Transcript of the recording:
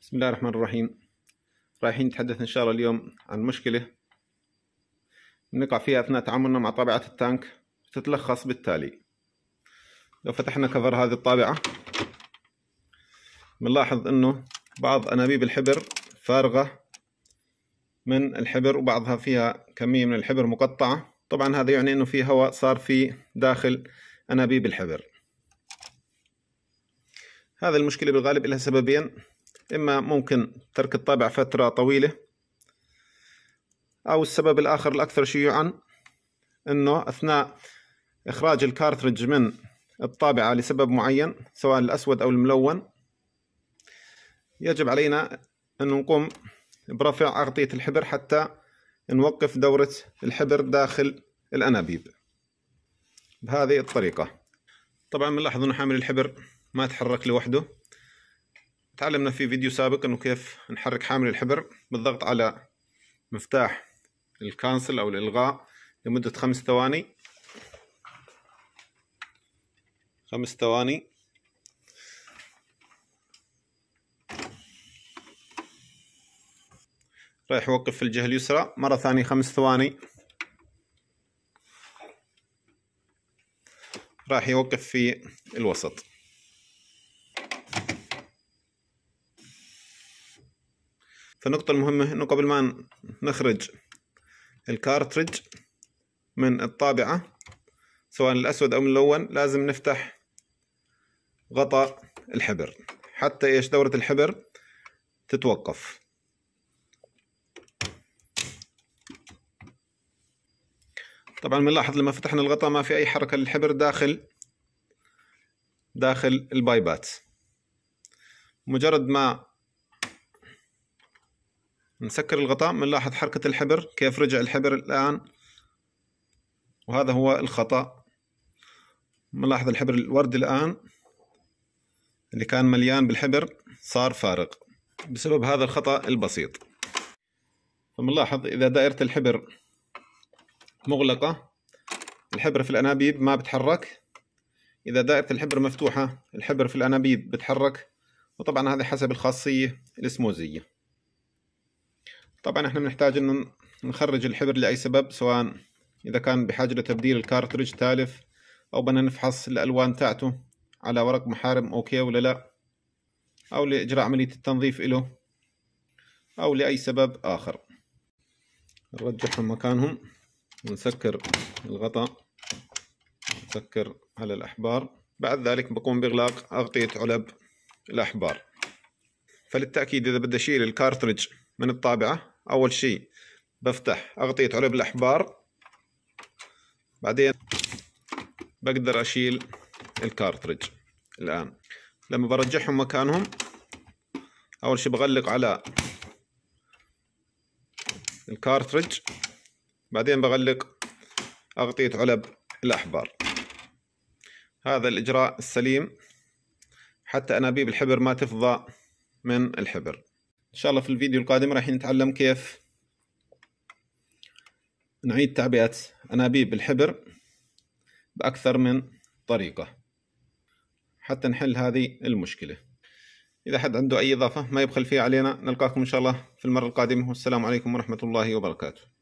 بسم الله الرحمن الرحيم رايحين نتحدث إن شاء الله اليوم عن مشكلة نقع فيها أثناء تعاملنا مع طابعة التانك تتلخص بالتالي لو فتحنا كفر هذه الطابعة بنلاحظ أنه بعض أنابيب الحبر فارغة من الحبر وبعضها فيها كمية من الحبر مقطعة طبعا هذا يعني أنه في هواء صار في داخل أنابيب الحبر هذا المشكلة بالغالب لها سببين إما ممكن ترك الطابع فترة طويلة أو السبب الآخر الأكثر شيوعا أنه أثناء إخراج الكارترج من الطابعة لسبب معين سواء الأسود أو الملون يجب علينا أن نقوم برفع أغطية الحبر حتى نوقف دورة الحبر داخل الأنابيب بهذه الطريقة طبعا بنلاحظ أن حامل الحبر ما تحرك لوحده تعلمنا في فيديو سابق انه كيف نحرك حامل الحبر بالضغط على مفتاح الكانسل او الالغاء لمدة خمس ثواني خمس ثواني رايح يوقف في الجهة اليسرى مرة ثانية خمس ثواني راح يوقف في الوسط فالنقطة المهمة أنه قبل ما نخرج الكارترج من الطابعة سواء الأسود أو الملون لازم نفتح غطاء الحبر حتى إيش دورة الحبر تتوقف طبعا بنلاحظ لما فتحنا الغطاء ما في أي حركة للحبر داخل داخل البايبات مجرد ما نسكر الغطاء بنلاحظ حركة الحبر كيف رجع الحبر الآن وهذا هو الخطأ بنلاحظ الحبر الوردي الآن اللي كان مليان بالحبر صار فارغ بسبب هذا الخطأ البسيط فبنلاحظ إذا دائرة الحبر مغلقة الحبر في الأنابيب ما بتحرك إذا دائرة الحبر مفتوحة الحبر في الأنابيب بتحرك وطبعا هذا حسب الخاصية الاسموزية طبعا احنا بنحتاج انه نخرج الحبر لأي سبب سواء إذا كان بحاجة لتبديل الكارترج تالف أو بدنا نفحص الألوان تاعته على ورق محارم أوكي ولا لا أو لإجراء عملية التنظيف له أو لأي سبب آخر نرجعهم مكانهم ونسكر الغطاء نسكر على الأحبار بعد ذلك بقوم بإغلاق أغطية علب الأحبار فللتأكيد إذا بدي أشيل الكارترج من الطابعة أول شيء بفتح أغطية علب الأحبار بعدين بقدر أشيل الكارترج الآن لما برجعهم مكانهم أول شيء بغلق على الكارترج بعدين بغلق أغطية علب الأحبار هذا الإجراء السليم حتى أنابيب الحبر ما تفضى من الحبر إن شاء الله في الفيديو القادم راح نتعلم كيف نعيد تعبئة أنابيب الحبر بأكثر من طريقة حتى نحل هذه المشكلة إذا حد عنده أي إضافة ما يبخل فيها علينا نلقاكم إن شاء الله في المرة القادمة والسلام عليكم ورحمة الله وبركاته